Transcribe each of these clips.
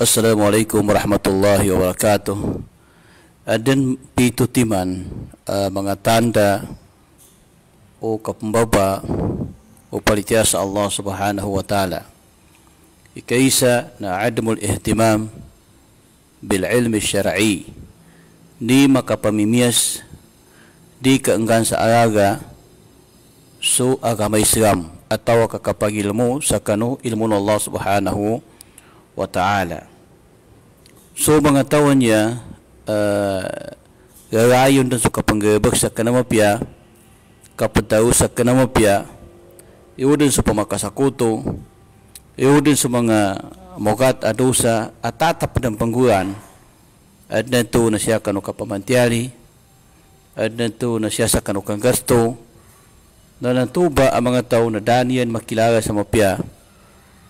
Assalamualaikum warahmatullahi wabarakatuh. Aden pitu timan uh, eh, mengatanda o kapembaba o palitias Allah Subhanahu wa taala. Ikaisa na admul ihtimam bil ilmi syar'i. Ni maka pamimias di keenggan saaga su agama Islam atau kakapagilmu sakanu ilmu Allah Subhanahu wa wa ta'ala. So mga tawan niya, uh, ah, gagayon na sa kapanggabag sa kanamapya, kapataw sa kanamapya, iyo din sa pamakasakuto, iyo din sa mga mogat adusa, at tatap ng pangguran, at nanto na siya kanu kapamantyari, at nanto na siya sa kanu gasto, na nantuba ang mga tao na danian makilala sa mapya,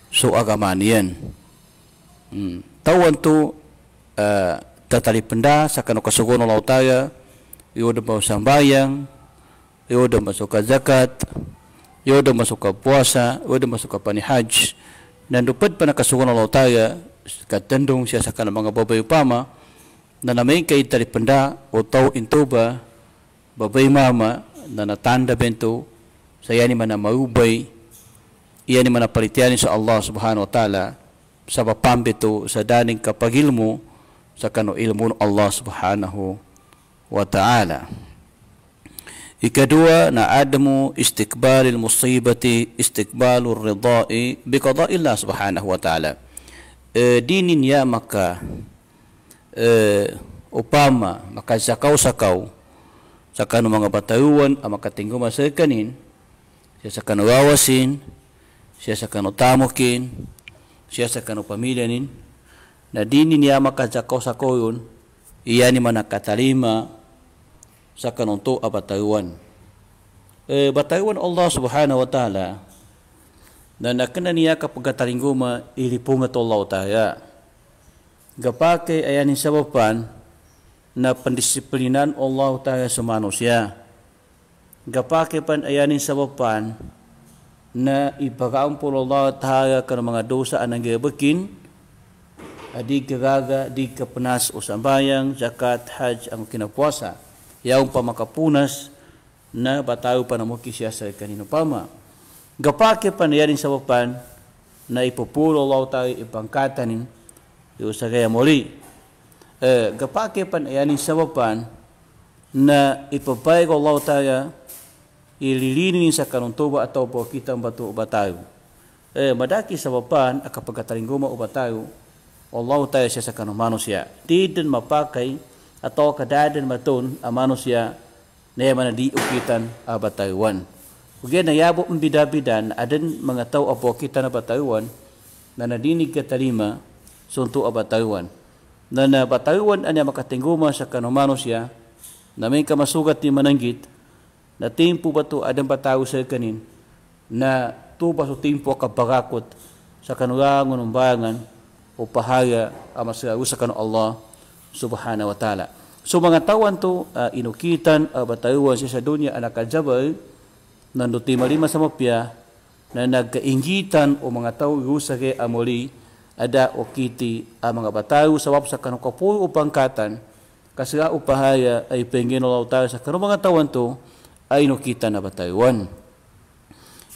so agama niyan. Hmm. Tahu antu uh, eh, penda sakana kasugun Allah Taala iyo de mau sambayang iyo de masuk zakat iyo de masuk puasa iyo de masuk pani haji dan dupat pana kasugun Allah Taala katendung sia sakana mga babai upama na namay kay tali penda o intuba babai mama na natanda bento saya ni mana mau maubay ia ni mana palitian insyaallah subhanahu wa taala sa pambito sa daning kapagilmo sa kano ilmu Allah Subhanahu wa taala. Ikadua na admu istiqbalil musibati istiqbalur ridai bi qada'illah Subhanahu wa taala. E, eh, dinin ya maka e, upama maka sakau sakau sakano mga batayuan ama katinggo masakanin siya sakano wawasin siya sakano tamukin siya sa kanu pamilya nin na dini niya makajakaw sa koyon iya ni manakatalima sa kanunto a batayuan e, eh, batayuan Allah subhanahu wa ta'ala na nakana niya kapagataringo ma ilipunga to Allah ta'ala gapake ya. ayanin sababan na pendisiplinan Allah ta'ala sa manusia gapake pan ayanin sababan na ipagaampol Allah taala kan mga dosa anang gabakin, adi kagaga, di kapanas o zakat, hajj ang kinapuasa. Yaong pamakapunas na batao pa na mo sa kanino pama. Gapake pa na yarin sa wapan na ipupulo Allah taala ipangkatanin yung sa kaya muli. Eh, gapake pa na yarin sa wapan na ipapayag Allah taala ililinin sa kanuntuba atau po kitang bato ubatayo. Eh, madaki sa bapan akapagkataringguma ubatayo, Allah tayo siya sa kanong manusia. Tidin mapakay atau kadadin maton ang manusia na yaman na di ukitan abatayuan. Kaya nayabo ang bidabidan adin mga tao apo kita na batayuan na nadinig katalima sunto abatayuan. Na nabatayuan anya makatingguma sa kanong manusia na may kamasugat ni mananggit na tempo ba to adam bataw sa kanin na ba so tempo kapagakot sa kanulangon ng bangan o pahaya amasya sa kanu Allah subhanahu wa ta'ala. So mga tawan to uh, inukitan uh, ah, batayuan siya sa dunya anak aljabal na malima sa mapya na nagkaingitan o mga tao yusake amuli ada o kiti ang ah, mga batayo sa wap sa kanukapuyo o pangkatan kasi upahaya ay penginulaw Allah sa kanong mga tawan to aino kita na bataiwan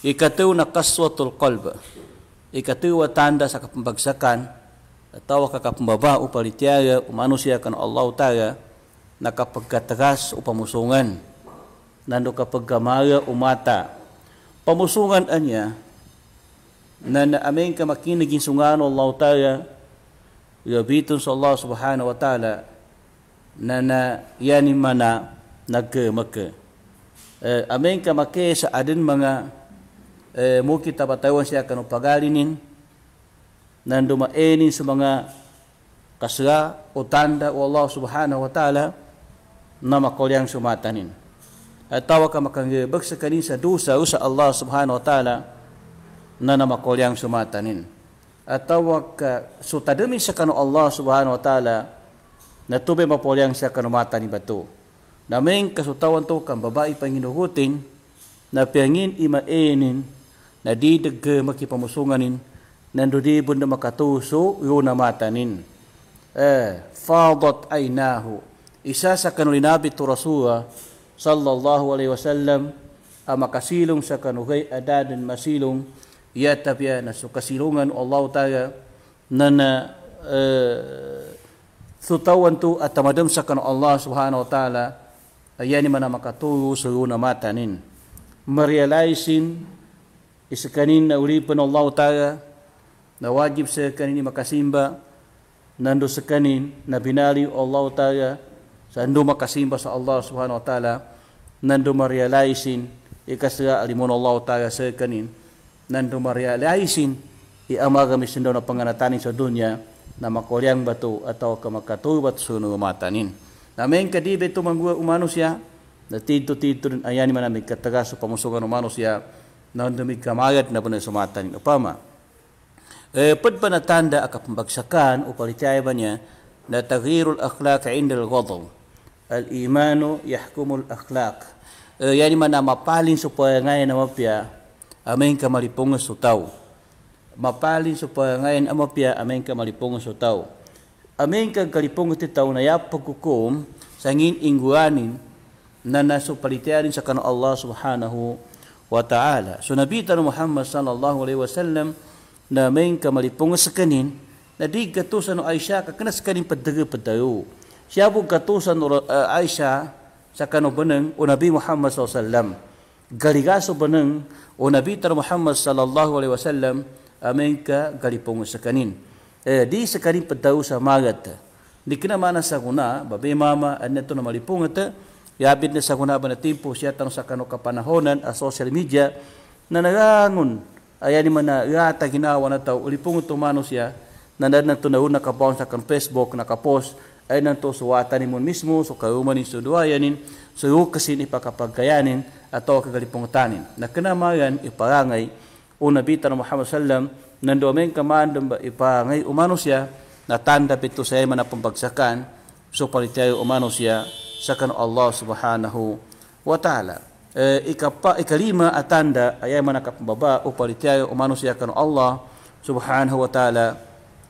ikatu na kaswatul qalb ikatu wa tanda sa kapambagsakan atau ka kapambaba upalitiaga manusia kan Allah taala na kapagkatras upamusungan nando kapagamara umata pamusungan anya na amen ka makinigin sungano Allah taala Yabitun sa Allah subhanahu wa ta'ala Nana yani mana Nage maka eh, amin ka make sa adin mga eh, mo kita siya kanu pagalinin nan dumaenin eh sa mga kasra o tanda o Allah subhanahu wa ta'ala na makulyang sumatanin. At tawa ka makangibag sa kanin sa dusa o sa Allah subhanahu wa ta'ala na na makulyang sumatanin. At tawa ka sutadami sa kanu Allah subhanahu wa ta'ala na tubi mapulyang siya kanumatanin batu. Naming kasutawan to kan babae panginuhutin na piangin imainin na di dege makipamusunganin nando di bunda makatuso yun matanin. Eh, fadot aynahu. Isa sa kanulinabi to Rasulah sallallahu alaihi wasallam ang makasilong sa kanuhay adadin masilong ya tapya na sukasilungan Allah taga na na uh, eh, tutawan to at tamadam sa kanu Allah subhanahu wa ta'ala ayani manamakato na matanin marealizing kanin na ulipan Allah Ta'ala na wajib sa kanin makasimba nando sa kanin na binali Allah Ta'ala sa ando makasimba sa Allah Subhanahu Wa Ta'ala nando marealizing ikasga alimun Allah Ta'ala sa kanin nando marealizing iamagamis nando na panganatanin sa dunya na makoryang batu atau batu sunu matanin. Namin kadi beto mangua umanus ya. Na tinto tinto ayani mana mi katagaso pamusogan umanus ya. Na ando mi kamagat na punay sumata ni Opama. Eh, pat pa na tanda aka pambagsakan o palitaya ba niya na tagirul akhlak inda al-ghadaw. Al-imano yahkumul akhlak. Eh, yani mana mapaling supaya ngayon ang mapya amin ka malipungas sa tao. Mapaling supaya ngayon ang mapya amin ka malipungas sa tao. Amin kag kalipong iti tao na yapag sa hingin inguanin na nasupalitayarin sa kanu Allah subhanahu wa ta'ala. So nabita ng Muhammad sallallahu alaihi wasallam na may malipong sa kanin na di katusan no Aisha kakanas kanin padaga padayo. Siya po katusan no eh, Aisha sa kanu banang o Nabi Muhammad sallallahu alaihi wasallam. Galigaso banang o Nabi Muhammad sallallahu alaihi wasallam amin ka galipong sa kanin. Eh, di ದಿ ಕರಿಪದ್ದವು ಸಮಾಗತ ನಿಕ್ಕಿನ ಮಾನ ಸಗುಣ babe mama anito na malipungat yabid na saguna ba na siya tanong sa kano kapanahonan a social media na nagangon ayan ni man gata ginawa na tao ulipungot tumano siya na na tunaw na kabaon sa kan Facebook nakapost ay nanto suwatan ni mo mismo so kauman ni suduayanin so kasi ni pakapagkayanin ato kagalipungtanin na kinamayan iparangay o oh, Nabi tar Muhammad sallam nan do men kaman dum ipa ngai umanusia na tanda pintu saya mana pembagsakan so palitai manusia sakan Allah Subhanahu wa taala e, eh, ikapa ikalima atanda ah, ayai mana kap baba o oh, palitai manusia kan Allah Subhanahu wa taala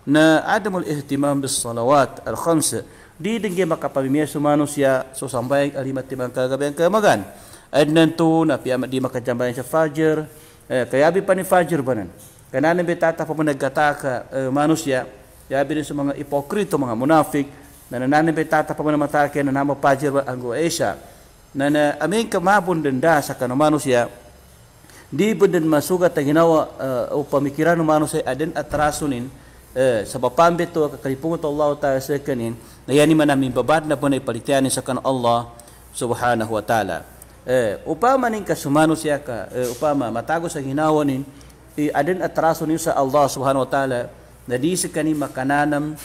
na adamul ihtimam bis salawat al khams di dengi maka pamimia manusia so sampai alimat timang kagabeng kemagan adnan tu na piamat di maka jambayan syafajr fajr eh kayabi pani fajir banan kana nabi tata pa managata ka uh, manusia ya bi sa mga ipokrito mga munafik na nana nabi tata pa managata ka na namo fajir ba ang Aisha na na amin ka mabun denda sa kana manusia di bunden masuga ta ginawa uh, eh, pamikiran manusia aden atrasunin eh sebab pambet tu ka kalipungut Allah taala sekenin na yani manami babad na pani palitian sa kana Allah subhanahu wa taala eh, upama nin kasumano siya ka eh, upama matagos ang hinawanin eh, adin atraso niyo sa Allah subhanahu wa ta'ala na di si kani makananam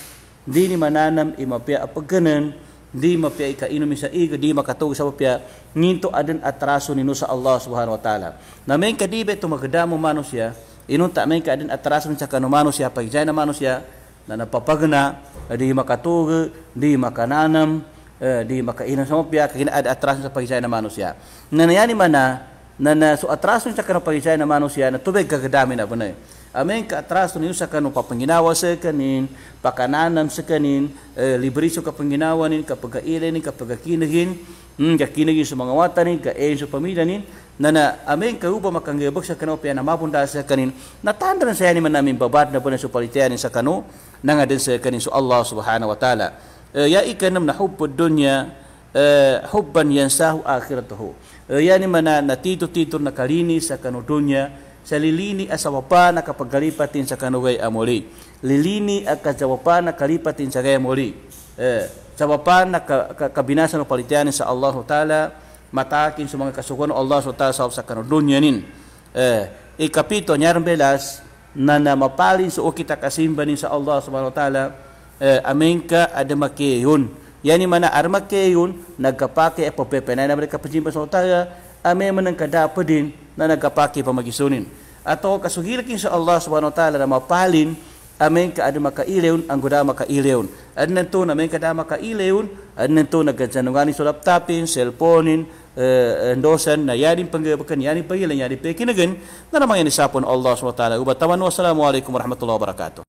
di ni mananam imapya apagkanan di mapya ikainom sa iga di makatog sa mapya nginto adin atraso nino sa Allah subhanahu wa ta'ala na may kadibe tumagdamo mano siya inun ta may kadin atraso sa kanumano siya pagjay na mano na napapagana, di makatog di makananam uh, di makainom sa mapya kag kinaad atras sa pagisaya na manusya nanayani man na na, so atraso sa kanang pagisaya na manusya na tubig kagadami na bunay Amen ka atraso niyo sa kanong papanginawa sa kanin, pakananan sa kanin, eh, libre sa kapanginawa nin, kapagailin nin, kapagakinagin, mm, kakinagin sa mga wata nin, kain sa pamilya nin, na na amen ka uba makanggibag sa kanong piyan na mapunta sa kanin, natanda na sa yanin man namin babad na po sa palitayanin sa kano, na sa kanin sa Allah subhanahu wa ta'ala. Eh, yai kana mna hubbu dunya eh, hubban yansahu akhiratuhu eh, yani mana natitu titu na kalini sakano dunya salilini asawapana kapagalipa tin sakano gay amoli lilini akajawapana kalipa tin sakay amoli jawapana kabinasa no palitian sa Allah taala matakin sumanga kasukon Allah taala sa sakano dunya nin eh ikapito nyarbelas na na mapalin so kita kasimbanin sa Allah subhanahu wa taala Eh, amenka adamakeyun yani mana armakeyun nagkapake apopepe na nabre kapajimba sa utaya ame manang kadapadin na nagkapake pamagisunin At ako kasugilik sa Allah subhanahu wa ta'ala na mapalin amen ka aduma ka ileon ang gudama ka at nanto na amen ka da ka ileon at nanto nagkansanungan ni sulap tapin cellphone uh, endosan na yarin panggabakan yarin pagilan yarin pekinagan na namang yan isapon Allah SWT ubataman wassalamualaikum warahmatullahi wabarakatuh